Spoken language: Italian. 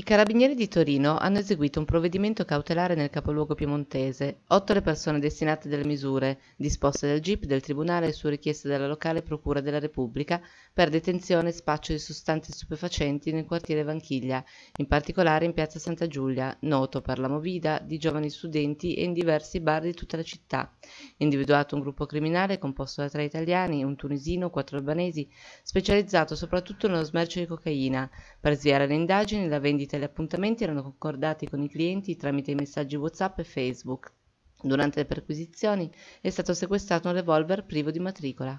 I carabinieri di Torino hanno eseguito un provvedimento cautelare nel capoluogo piemontese, otto le persone destinate delle misure, disposte dal GIP del Tribunale su richiesta della locale Procura della Repubblica, per detenzione e spaccio di sostanze stupefacenti nel quartiere Vanchiglia, in particolare in piazza Santa Giulia, noto per la movida di giovani studenti e in diversi bar di tutta la città. Individuato un gruppo criminale composto da tre italiani, un tunisino, quattro albanesi, specializzato soprattutto nello smercio di cocaina, per sviare le indagini e la vendita gli appuntamenti erano concordati con i clienti tramite i messaggi WhatsApp e Facebook. Durante le perquisizioni è stato sequestrato un revolver privo di matricola.